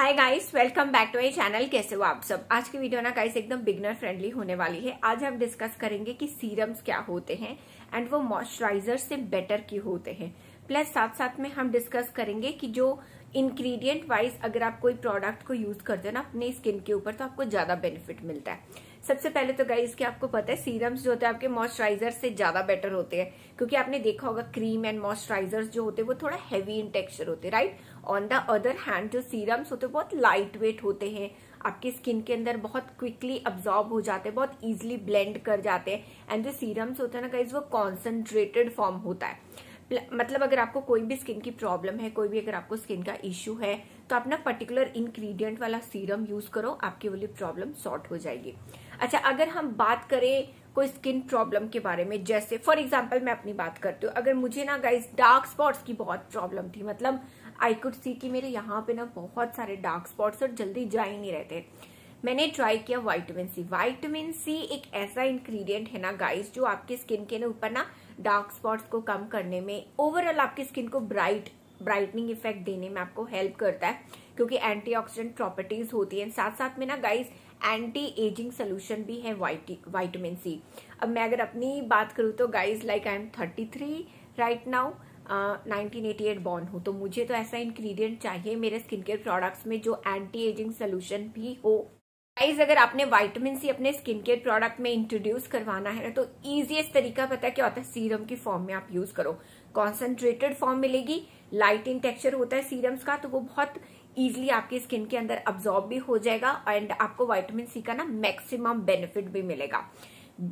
hi guys welcome back to my channel कैसे हो आप सब आज की वीडियो ना गाइस एकदम बिगनर फ्रेंडली होने वाली है आज हम डिस्कस करेंगे कि सीरम्स क्या होते हैं एंड वो मॉइस्चराइजर से बेटर क्यों होते हैं प्लस साथ साथ में हम डिस्कस करेंगे कि जो इंग्रेडिएंट वाइज अगर आप कोई प्रोडक्ट को यूज करते हो ना अपने स्किन के ऊपर तो आपको ज्यादा बेनिफिट मिलता है सबसे पहले तो गाइज कि आपको पता है सीरम्स जो होते हैं आपके मॉइस्चराइजर से ज्यादा बेटर होते हैं क्योंकि आपने देखा होगा क्रीम एंड मॉइस्चराइजर्स जो होते हैं वो थोड़ा हैवी इन टेक्सचर होते हैं right on the other hand जो सीरम्स होते हैं बहुत लाइट वेट होते हैं आपकी स्किन के अंदर बहुत क्विकली अब्जॉर्ब हो जाते हैं बहुत ईजिली ब्लेंड कर जाते हैं एंड जो सीरम्स होते हैं ना गाइज वो कॉन्सेंट्रेटेड फॉर्म होता है मतलब अगर आपको कोई भी स्किन की प्रॉब्लम है कोई भी अगर आपको स्किन का इश्यू है तो अपना पर्टिकुलर इंग्रेडिएंट वाला सीरम यूज करो आपके वाली प्रॉब्लम सॉर्ट हो जाएगी अच्छा अगर हम बात करें कोई स्किन प्रॉब्लम के बारे में जैसे फॉर एग्जाम्पल मैं अपनी बात करती हूँ अगर मुझे ना गाइज डार्क स्पॉट्स की बहुत प्रॉब्लम थी मतलब आई कुड सी कि मेरे यहाँ पे ना बहुत सारे डार्क स्पॉट्स और जल्दी जा ही नहीं रहते मैंने ट्राई किया वाइटामिन सी वाइटामिन सी एक ऐसा इंग्रेडिएंट है ना गाइस जो आपके स्किन के ऊपर ना डार्क स्पॉट्स को कम करने में ओवरऑल आपकी स्किन को ब्राइट ब्राइटनिंग इफेक्ट देने में आपको हेल्प करता है क्योंकि एंटीऑक्सीडेंट प्रॉपर्टीज होती है साथ साथ में ना गाइस एंटी एजिंग सोल्यूशन भी है वाइटामिन सी अब मैं अगर अपनी बात करूँ तो guys like I am thirty three right now nineteen eighty eight born हूँ तो मुझे तो ऐसा इंग्रेडिएंट चाहिए मेरे स्किन केयर प्रोडक्ट्स में जो एंटी एजिंग सोल्यूशन भी हो गाइज अगर आपने वाइटमिन सी अपने स्किन केयर प्रोडक्ट में इंट्रोड्यूस करवाना है ना तो इजीएस्ट तरीका पता क्या होता है सीरम की फॉर्म में आप यूज करो कॉन्सेंट्रेटेड फॉर्म मिलेगी लाइट इन टेक्सचर होता है सीरम्स का तो वो बहुत ईजिली आपकी स्किन के अंदर अब्जॉर्ब भी हो जाएगा एंड आपको वाइटमिन सी का ना मैक्सिमम बेनिफिट भी मिलेगा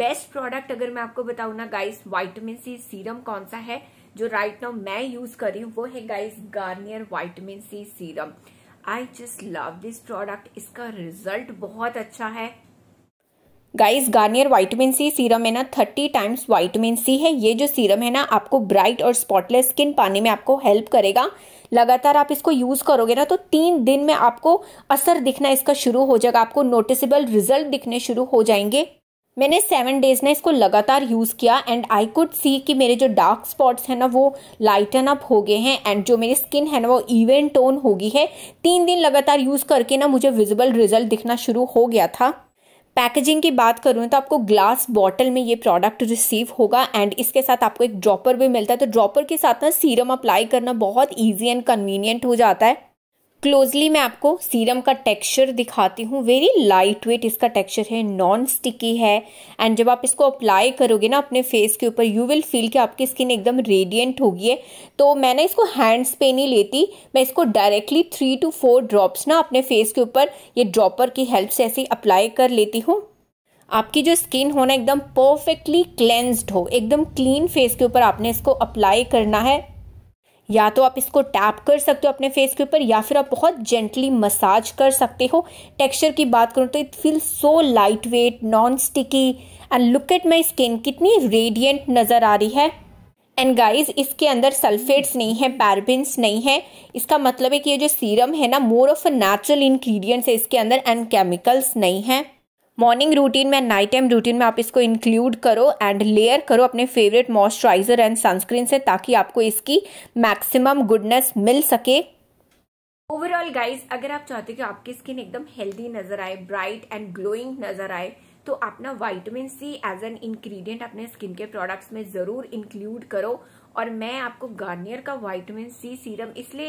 बेस्ट प्रोडक्ट अगर मैं आपको बताऊ ना गाइस वाइटमिन सी सीरम कौन सा है जो राइट नाउ मैं यूज कर रही हूँ वो है guys Garnier vitamin C serum I just love this product इसका रिजल्ट बहुत अच्छा है guys Garnier vitamin C serum है ना थर्टी टाइम्स वाइटमिन सी है ये जो सीरम है ना आपको ब्राइट और स्पॉटलेस स्किन पाने में आपको हेल्प करेगा लगातार आप इसको यूज़ करोगे ना तो तीन दिन में आपको असर दिखना इसका शुरू हो जाएगा आपको नोटिसेबल रिजल्ट दिखने शुरू हो जाएंगे मैंने सेवन डेज ना इसको लगातार यूज़ किया एंड आई कुड सी कि मेरे जो डार्क स्पॉट्स हैं ना वो लाइटन अप हो गए हैं एंड जो मेरी स्किन है ना वो इवन टोन हो गई है तीन दिन लगातार यूज़ करके ना मुझे विजिबल रिजल्ट दिखना शुरू हो गया था पैकेजिंग की बात करूँ तो आपको ग्लास बॉटल में ये प्रोडक्ट रिसीव होगा एंड इसके साथ आपको एक ड्रॉपर भी मिलता है तो ड्रॉपर के साथ ना सीरम अप्लाई करना बहुत ईजी एंड कन्वीनियंट हो जाता है क्लोजली मैं आपको सीरम का टेक्सचर दिखाती हूँ वेरी लाइट वेट इसका टेक्सचर है नॉन स्टिकी है एंड जब आप इसको अप्लाई करोगे ना अपने फेस के ऊपर यू विल फील कि आपकी स्किन एकदम रेडिएंट होगी है तो मैंने इसको हैंड्स पे नहीं लेती मैं इसको directly three two four drops ना अपने फेस के ऊपर ये ड्रॉपर की हेल्प से ऐसे अप्लाई कर लेती हूँ आपकी जो स्किन हो ना एकदम परफेक्टली क्लेंज्ड हो एकदम क्लीन फेस के ऊपर आपने इसको अप्लाई करना है या तो आप इसको टैप कर सकते हो अपने फेस के ऊपर या फिर आप बहुत जेंटली मसाज कर सकते हो टेक्सचर की बात करूँ तो it feel so light weight non sticky and look at my skin कितनी रेडियंट नज़र आ रही है एंड गाइज इसके अंदर सल्फेट्स नहीं है पैरबिन्स नहीं है इसका मतलब है कि ये जो सीरम है ना more of a natural ingredients है इसके अंदर एंड केमिकल्स नहीं है मॉर्निंग रूटीन में नाइट टाइम रूटीन में आप इसको इंक्लूड करो एंड लेयर करो अपने फेवरेट मॉइस्चराइजर एंड सनस्क्रीन से ताकि आपको इसकी मैक्सिमम गुडनेस मिल सके ओवरऑल गाइज अगर आप चाहते कि आपकी स्किन एकदम हेल्दी नजर आए ब्राइट एंड ग्लोइंग नजर आए तो अपना vitamin C as an ingredient अपने स्किन के प्रोडक्ट्स में ज़रूर इंक्लूड करो और मैं आपको गार्नियर का वाइटमिन सी सीरम इसलिए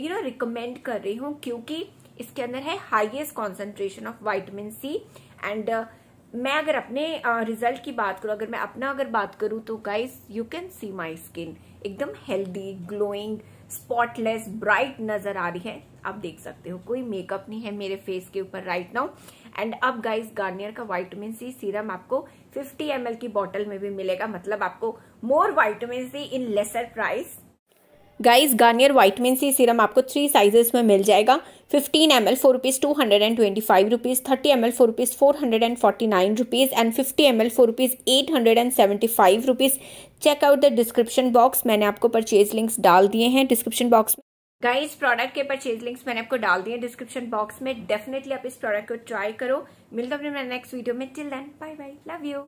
यू नो रिकमेंड कर रही हूँ क्योंकि इसके अंदर है highest concentration of vitamin C and मैं अगर अपने रिजल्ट uh, की बात करूँ अगर मैं अपना अगर बात करूँ तो guys you can see my skin एकदम हेल्दी ग्लोइंग स्पॉटलेस ब्राइट नजर आ रही है आप देख सकते हो कोई मेकअप नहीं है मेरे फेस के ऊपर राइट नाउ एंड अब गाइस गार्नियर का वाइटमिन सी सीरम आपको 50 एम की बॉटल में भी मिलेगा मतलब आपको more vitamin C in lesser price guys Garnier vitamin C serum आपको थ्री साइजेस में मिल जाएगा fifteen M L for rupees two hundred and twenty five rupees thirty M L for rupees four hundred and forty nine rupees and fifty M L for rupees eight hundred and seventy five rupees check out the description box मैंने आपको purchase links डाल दिए हैं description box में guys product के purchase links मैंने आपको डाल दिए डिस्क्रिप्शन बॉक्स में डेफिनेटली आप इस प्रोडक्ट को ट्राई करो मिलता अपने नेक्स्ट वीडियो में till then bye bye love you